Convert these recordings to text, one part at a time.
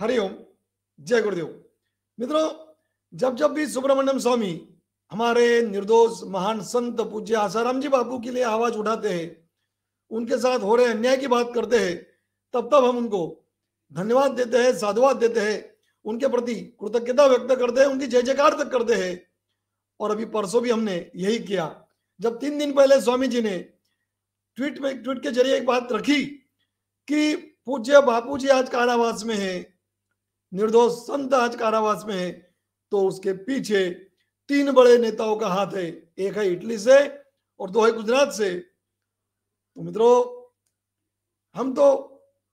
हरिओम जय गुरुदेव मित्रों जब जब भी सुब्रमण्यम स्वामी हमारे निर्दोष महान संत पूज्य आसाराम जी बापू के लिए आवाज उठाते हैं उनके साथ हो रहे अन्याय की बात करते हैं तब तब हम उनको धन्यवाद देते हैं साधुवाद देते हैं उनके प्रति कृतज्ञता व्यक्त करते हैं उनकी जय जयकार तक करते हैं और अभी परसों भी हमने यही किया जब तीन दिन पहले स्वामी जी ने ट्वीट में ट्वीट के जरिए एक बात रखी कि पूज्य बापू जी आज कारावास में है निर्दोष संत आज कारावास में है तो उसके पीछे तीन बड़े नेताओं का हाथ है एक है इटली से और दो है गुजरात से तो मित्रों हम तो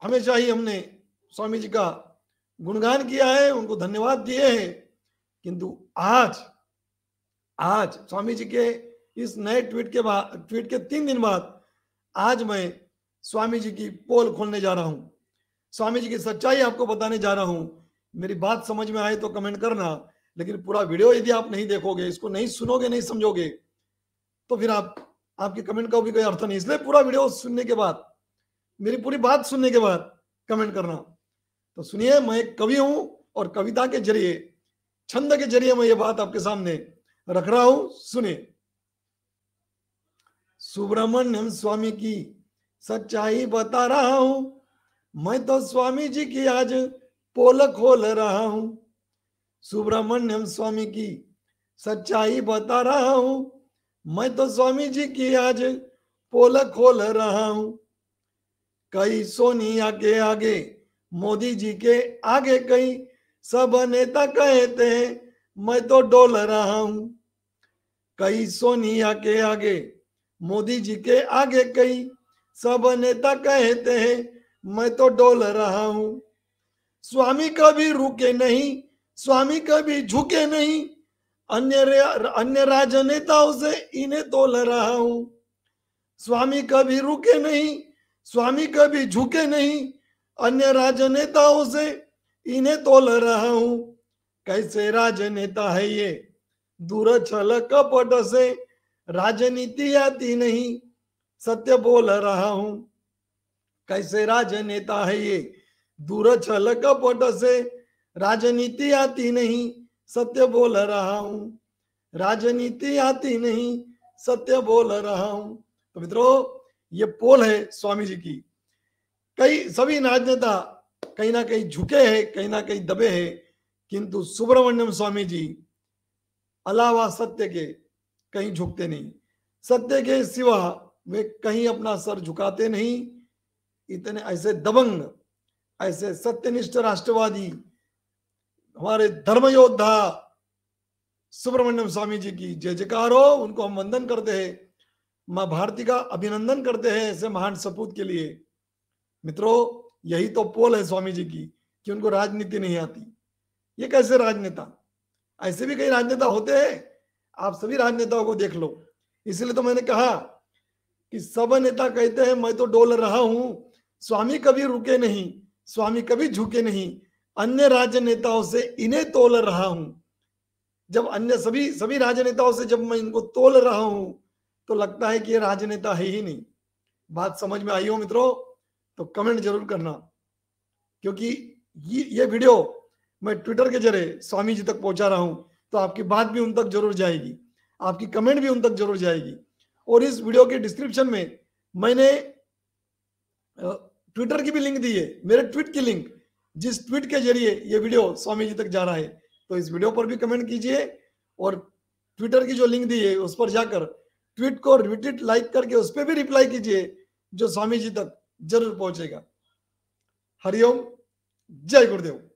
हमेशा ही हमने स्वामी जी का गुणगान किया है उनको धन्यवाद दिए हैं किंतु आज आज स्वामी जी के इस नए ट्वीट के बाद ट्वीट के तीन दिन बाद आज मैं स्वामी जी की पोल खोलने जा रहा हूं स्वामी जी की सच्चाई आपको बताने जा रहा हूं मेरी बात समझ में आए तो कमेंट करना लेकिन पूरा वीडियो यदि आप नहीं देखोगे इसको नहीं सुनोगे नहीं समझोगे तो फिर आप आपके कमेंट का भी कोई अर्थ नहीं इसलिए पूरा वीडियो सुनने के बाद मेरी पूरी बात सुनने के बाद कमेंट करना तो सुनिए मैं एक कवि हूं और कविता के जरिए छंद के जरिए मैं ये बात आपके सामने रख रहा हूं सुनिए सुब्रमण्यम स्वामी की सच्चाई बता रहा हूं मैं तो स्वामी जी की आज पोल खोल रहा हूं सुब्रमण्यम स्वामी की सच्चाई बता रहा हूं मैं तो स्वामी जी की आज पोल खोल रहा हूं कई सोनिया के आगे मोदी जी के आगे कई सब नेता कहते हैं मैं तो डोल रहा हूं कई सोनिया के आगे मोदी जी के आगे कई सब नेता कहते हैं मैं तो डोल रहा हूं स्वामी कभी रुके नहीं स्वामी कभी झुके नहीं अन्य अन्य राजनेताओं से इन्हें तो रहा हूं स्वामी कभी रुके नहीं स्वामी कभी झुके नहीं अन्य राजनेताओं से इन्हें तोल रहा हूं कैसे राजनेता है ये दूर छल कपट से राजनीति आती नहीं सत्य बोल रहा हूं कैसे राजनेता है ये दूर छलक पट से राजनीति आती नहीं सत्य बोल रहा हूं राजनीति आती नहीं सत्य बोल रहा हूं तो मित्रों ये पोल है स्वामी जी की कई सभी राजनेता कहीं ना कहीं झुके हैं कहीं ना कहीं दबे हैं किंतु सुब्रमण्यम स्वामी जी अलावा सत्य के कहीं झुकते नहीं सत्य के सिवा वे कहीं अपना सर झुकाते नहीं इतने ऐसे दबंग ऐसे सत्यनिष्ठ राष्ट्रवादी हमारे धर्म योद्धा सुब्रमण्यम स्वामी जी की जय जयकार हो उनको हम वंदन करते हैं माँ भारती का अभिनंदन करते हैं ऐसे महान सपूत के लिए मित्रों यही तो पोल है स्वामी जी की कि उनको राजनीति नहीं आती ये कैसे राजनेता ऐसे भी कई राजनेता होते हैं आप सभी राजनेताओं को देख लो इसलिए तो मैंने कहा कि सब नेता कहते हैं मैं तो डोल रहा हूं स्वामी कभी रुके नहीं स्वामी कभी झुके नहीं अन्य राज्य नेताओं से इन्हें तोल रहा हूं जब अन्य सभी सभी राजनेताओं से जब मैं इनको तोल रहा हूं तो लगता है कि ये राजनेता है ही नहीं बात समझ में आई हो मित्रों तो कमेंट जरूर करना क्योंकि ये, ये वीडियो मैं ट्विटर के जरिए स्वामी जी तक पहुंचा रहा हूं तो आपकी बात भी उन तक जरूर जाएगी आपकी कमेंट भी उन तक जरूर जाएगी और इस वीडियो के डिस्क्रिप्शन में मैंने ट्विटर की भी लिंक दी है मेरे ट्वीट की लिंक जिस ट्वीट के जरिए ये वीडियो स्वामी जी तक जा रहा है तो इस वीडियो पर भी कमेंट कीजिए और ट्विटर की जो लिंक दी है उस पर जाकर ट्वीट को रिट्वीट लाइक करके उस पर भी रिप्लाई कीजिए जो स्वामी जी तक जरूर पहुंचेगा हरिओम जय गुरुदेव